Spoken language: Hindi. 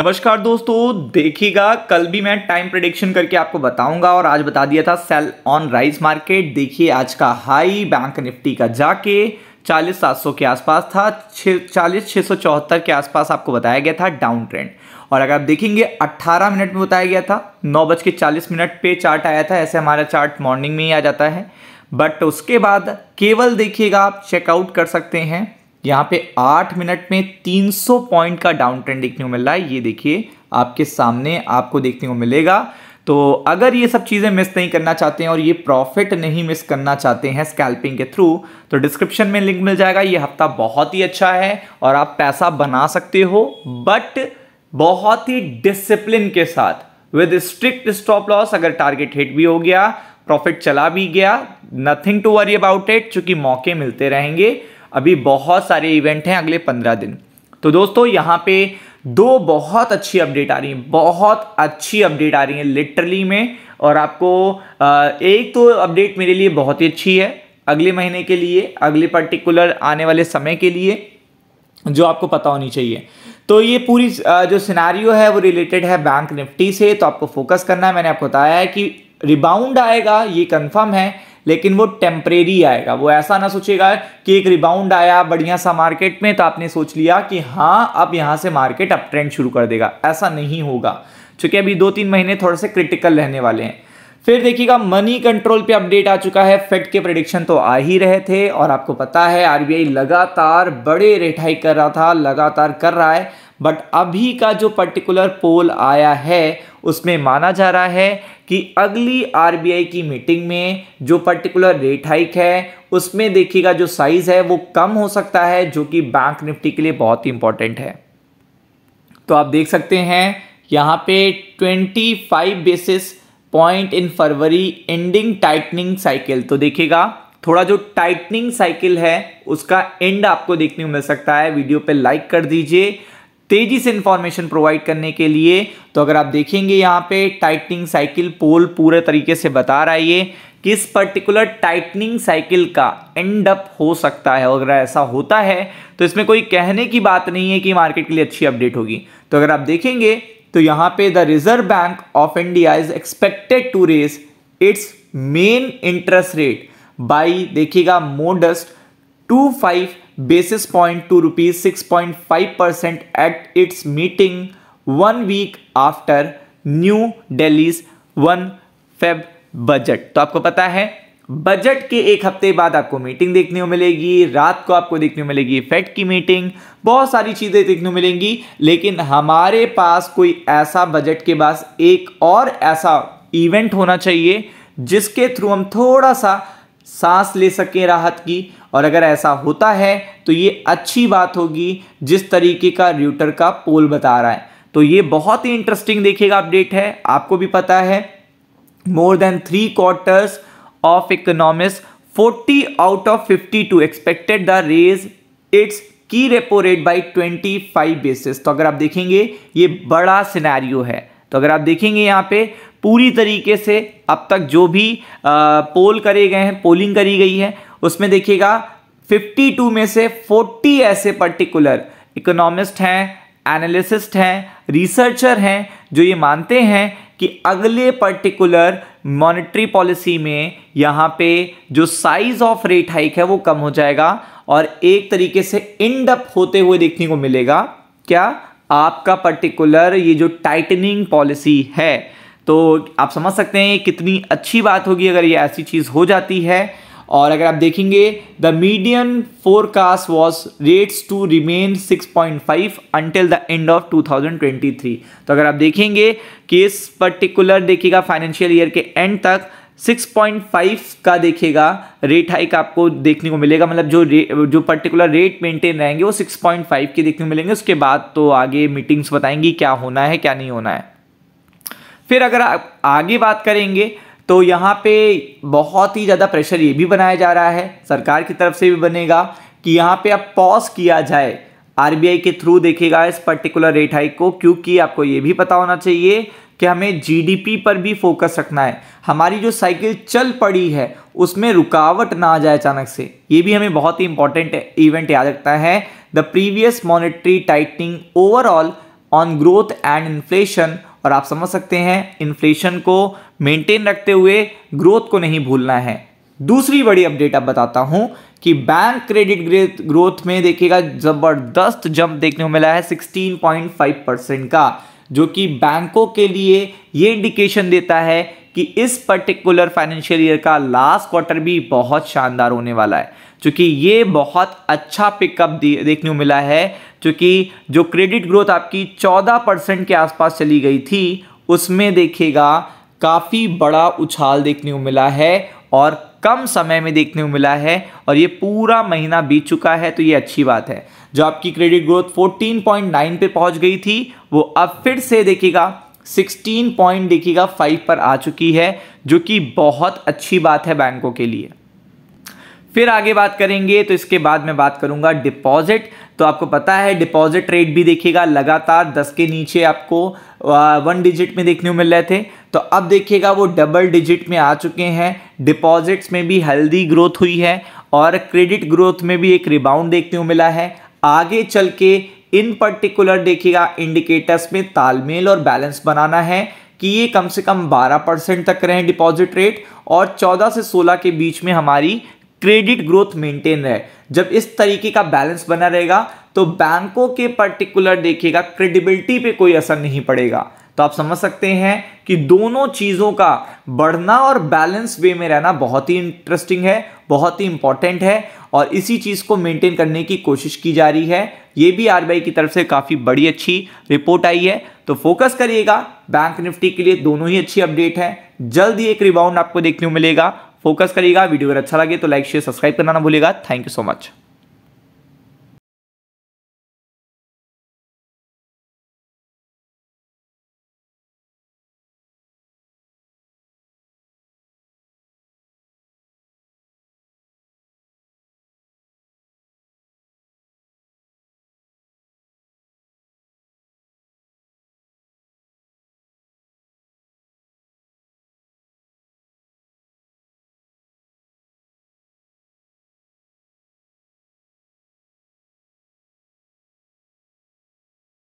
नमस्कार दोस्तों देखिएगा कल भी मैं टाइम प्रडिक्शन करके आपको बताऊंगा और आज बता दिया था सेल ऑन राइज मार्केट देखिए आज का हाई बैंक निफ्टी का जाके चालीस सात सौ के आसपास था छः चालीस छः सौ चौहत्तर के आसपास आपको बताया गया था डाउन ट्रेंड और अगर आप देखेंगे 18 मिनट में बताया गया था नौ बज के चालीस मिनट पे चार्ट आया था ऐसे हमारा चार्ट मॉर्निंग में ही आ जाता है बट उसके बाद केवल देखिएगा आप चेकआउट कर सकते हैं यहाँ पे आठ मिनट में 300 पॉइंट का डाउन ट्रेंड देखने को मिल रहा है ये देखिए आपके सामने आपको देखने को मिलेगा तो अगर ये सब चीज़ें मिस नहीं करना चाहते हैं और ये प्रॉफिट नहीं मिस करना चाहते हैं स्कैल्पिंग के थ्रू तो डिस्क्रिप्शन में लिंक मिल जाएगा ये हफ्ता बहुत ही अच्छा है और आप पैसा बना सकते हो बट बहुत ही डिसिप्लिन के साथ विद स्ट्रिक्ट स्टॉप लॉस अगर टारगेट हिट भी हो गया प्रॉफिट चला भी गया nothing to worry about it चूंकि मौके मिलते रहेंगे अभी बहुत सारे इवेंट हैं अगले पंद्रह दिन तो दोस्तों यहाँ पे दो बहुत अच्छी अपडेट आ रही हैं बहुत अच्छी अपडेट आ रही हैं लिटरली में और आपको एक तो अपडेट मेरे लिए बहुत ही अच्छी है अगले महीने के लिए अगले पर्टिकुलर आने वाले समय के लिए जो आपको पता होनी चाहिए तो ये पूरी जो सिनारियो है वो रिलेटेड है बैंक निफ्टी से तो आपको फोकस करना है मैंने आपको बताया है कि रिबाउंड आएगा ये कंफर्म है लेकिन वो टेम्परेरी आएगा वो ऐसा ना सोचेगा कि एक रिबाउंड आया बढ़िया सा मार्केट में तो आपने सोच लिया कि हाँ अब यहाँ से मार्केट अप ट्रेंड शुरू कर देगा ऐसा नहीं होगा चूँकि अभी दो तीन महीने थोड़े से क्रिटिकल रहने वाले हैं फिर देखिएगा मनी कंट्रोल पे अपडेट आ चुका है फेड के प्रडिक्शन तो आ ही रहे थे और आपको पता है आरबीआई लगातार बड़े रेट हाइक कर रहा था लगातार कर रहा है बट अभी का जो पर्टिकुलर पोल आया है उसमें माना जा रहा है कि अगली आरबीआई की मीटिंग में जो पर्टिकुलर रेट हाइक है उसमें देखिएगा जो साइज़ है वो कम हो सकता है जो कि बैंक निफ्टी के लिए बहुत ही इंपॉर्टेंट है तो आप देख सकते हैं यहाँ पे 25 basis point in February ending tightening cycle तो देखिएगा थोड़ा जो टाइटनिंग साइकिल है उसका एंड आपको देखने को मिल सकता है वीडियो पे लाइक कर दीजिए तेजी से इंफॉर्मेशन प्रोवाइड करने के लिए तो अगर आप देखेंगे यहाँ पे टाइटनिंग साइकिल पोल पूरे तरीके से बता रहा है ये किस पर्टिकुलर टाइटनिंग साइकिल का एंड अप हो सकता है अगर ऐसा होता है तो इसमें कोई कहने की बात नहीं है कि मार्केट के लिए अच्छी अपडेट होगी तो अगर आप देखेंगे तो यहां पे the Reserve Bank of India is expected to raise its main interest rate by देखिएगा modest two five basis point to rupees six point five percent at its meeting one week after new Delhi's one Feb budget तो आपको पता है बजट के एक हफ्ते बाद आपको मीटिंग देखने को मिलेगी रात को आपको देखने को मिलेगी फेड की मीटिंग बहुत सारी चीज़ें देखने को मिलेंगी लेकिन हमारे पास कोई ऐसा बजट के पास एक और ऐसा इवेंट होना चाहिए जिसके थ्रू हम थोड़ा सा सांस ले सकें राहत की और अगर ऐसा होता है तो ये अच्छी बात होगी जिस तरीके का र्यूटर का पोल बता रहा है तो ये बहुत ही इंटरेस्टिंग देखिएगा अपडेट है आपको भी पता है more than three quarters economic forty 40 of fifty 52 expected the raise its की रेपो रेट बाई 25 बेसिस तो अगर आप देखेंगे ये बड़ा सिनेरियो है तो अगर आप देखेंगे यहाँ पे पूरी तरीके से अब तक जो भी आ, पोल करे गए हैं पोलिंग करी गई है उसमें देखिएगा 52 में से 40 ऐसे पर्टिकुलर इकोनॉमिस्ट हैं एनालिसिस्ट हैं रिसर्चर हैं जो ये मानते हैं कि अगले पर्टिकुलर मॉनेटरी पॉलिसी में यहाँ पे जो साइज ऑफ रेट हाइक है वो कम हो जाएगा और एक तरीके से इंड अप होते हुए देखने को मिलेगा क्या आपका पर्टिकुलर ये जो टाइटनिंग पॉलिसी है तो आप समझ सकते हैं कितनी अच्छी बात होगी अगर ये ऐसी चीज़ हो जाती है और अगर आप देखेंगे the medium forecast was rates to remain 6.5 until the end of 2023 तो अगर आप देखेंगे कि इस पर्टिकुलर देखिएगा फाइनेंशियल ईयर के एंड तक 6.5 का देखिएगा रेट हाइक आपको देखने को मिलेगा मतलब जो रे, जो पर्टिकुलर रेट मेंटेन रहेंगे वो 6.5 के देखने को मिलेंगे उसके बाद तो आगे मीटिंग्स बताएंगी क्या होना है क्या नहीं होना है फिर अगर आप आगे बात करेंगे तो यहाँ पे बहुत ही ज़्यादा प्रेशर ये भी बनाया जा रहा है सरकार की तरफ से भी बनेगा कि यहाँ पे अब पॉज किया जाए आरबीआई के थ्रू देखेगा इस पर्टिकुलर रेट हाइक को क्योंकि आपको ये भी पता होना चाहिए कि हमें जीडीपी पर भी फोकस रखना है हमारी जो साइकिल चल पड़ी है उसमें रुकावट ना आ जाए अचानक से ये भी हमें बहुत ही इंपॉर्टेंट इवेंट याद रखता है the previous monetary tightening overall on growth and inflation और आप समझ सकते हैं इन्फ्लेशन को मेंटेन रखते हुए ग्रोथ को नहीं भूलना है दूसरी बड़ी अपडेट आप बताता हूँ कि बैंक क्रेडिट ग्रोथ में देखिएगा ज़बरदस्त जंप देखने को मिला है 16.5 परसेंट का जो कि बैंकों के लिए ये इंडिकेशन देता है कि इस पर्टिकुलर फाइनेंशियल ईयर का लास्ट क्वार्टर भी बहुत शानदार होने वाला है क्योंकि ये बहुत अच्छा पिकअप देखने को मिला है क्योंकि जो क्रेडिट ग्रोथ आपकी चौदह परसेंट के आसपास चली गई थी उसमें देखिएगा काफ़ी बड़ा उछाल देखने को मिला है और कम समय में देखने को मिला है और ये पूरा महीना बीत चुका है तो ये अच्छी बात है जो आपकी क्रेडिट ग्रोथ 14.9 पे पहुंच गई थी वो अब फिर से देखिएगा 16 पॉइंट देखिएगा 5 पर आ चुकी है जो कि बहुत अच्छी बात है बैंकों के लिए फिर आगे बात करेंगे तो इसके बाद में बात करूंगा डिपॉजिट तो आपको पता है डिपॉजिट रेट भी देखिएगा लगातार 10 के नीचे आपको वन डिजिट में देखने को मिल रहे थे तो अब देखिएगा वो डबल डिजिट में आ चुके हैं डिपॉजिट्स में भी हेल्दी ग्रोथ हुई है और क्रेडिट ग्रोथ में भी एक रिबाउंड देखने को मिला है आगे चल के इन पर्टिकुलर देखिएगा इंडिकेटर्स में तालमेल और बैलेंस बनाना है कि ये कम से कम 12 परसेंट तक रहें डिपॉजिट रेट और 14 से 16 के बीच में हमारी क्रेडिट ग्रोथ मेंटेन रहे जब इस तरीके का बैलेंस बना रहेगा तो बैंकों के पर्टिकुलर देखिएगा क्रेडिबिलिटी पे कोई असर नहीं पड़ेगा तो आप समझ सकते हैं कि दोनों चीज़ों का बढ़ना और बैलेंस वे में रहना बहुत ही इंटरेस्टिंग है बहुत ही इंपॉर्टेंट है और इसी चीज़ को मेंटेन करने की कोशिश की जा रही है ये भी आरबीआई की तरफ से काफ़ी बड़ी अच्छी रिपोर्ट आई है तो फोकस करिएगा बैंक निफ्टी के लिए दोनों ही अच्छी अपडेट है जल्द ही एक रिबाउंड आपको देखने को मिलेगा फोकस करिएगा वीडियो अगर अच्छा लगे तो लाइक शेयर सब्सक्राइब करना ना भूलेगा थैंक यू सो मच